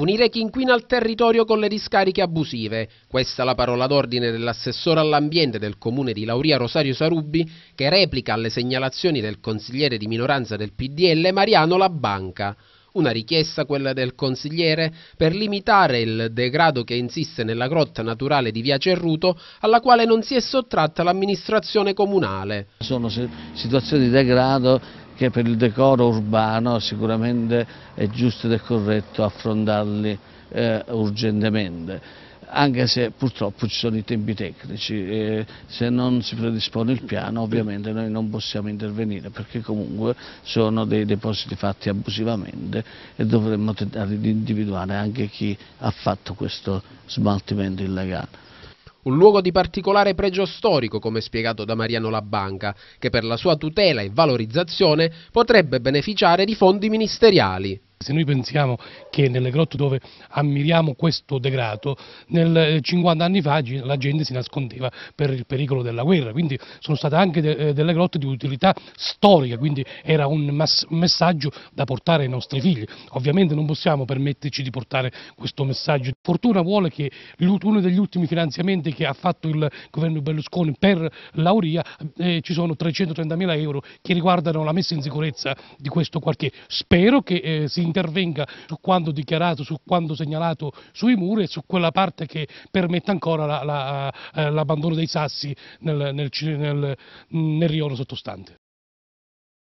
punire chi inquina il territorio con le discariche abusive. Questa è la parola d'ordine dell'assessore all'ambiente del comune di Lauria Rosario Sarubbi che replica alle segnalazioni del consigliere di minoranza del PDL Mariano Labanca. Una richiesta, quella del consigliere, per limitare il degrado che insiste nella grotta naturale di Via Cerruto, alla quale non si è sottratta l'amministrazione comunale. Sono situazioni di degrado che per il decoro urbano sicuramente è giusto ed è corretto affrontarli eh, urgentemente anche se purtroppo ci sono i tempi tecnici, eh, se non si predispone il piano ovviamente noi non possiamo intervenire perché comunque sono dei depositi fatti abusivamente e dovremmo tentare di individuare anche chi ha fatto questo smaltimento illegale. Un luogo di particolare pregio storico, come spiegato da Mariano Labanca, che per la sua tutela e valorizzazione potrebbe beneficiare di fondi ministeriali. Se noi pensiamo che nelle grotte dove ammiriamo questo degrado, nel 50 eh, anni fa la gente si nascondeva per il pericolo della guerra, quindi sono state anche eh, delle grotte di utilità storica, quindi era un messaggio da portare ai nostri figli. Ovviamente non possiamo permetterci di portare questo messaggio. Fortuna vuole che uno degli ultimi finanziamenti che ha fatto il governo Berlusconi per l'Auria eh, ci sono 330 mila euro che riguardano la messa in sicurezza di questo quartiere. Spero che eh, si intervenga su quanto dichiarato, su quanto segnalato sui muri e su quella parte che permette ancora la, la, eh, l'abbandono dei sassi nel, nel, nel, nel rione sottostante.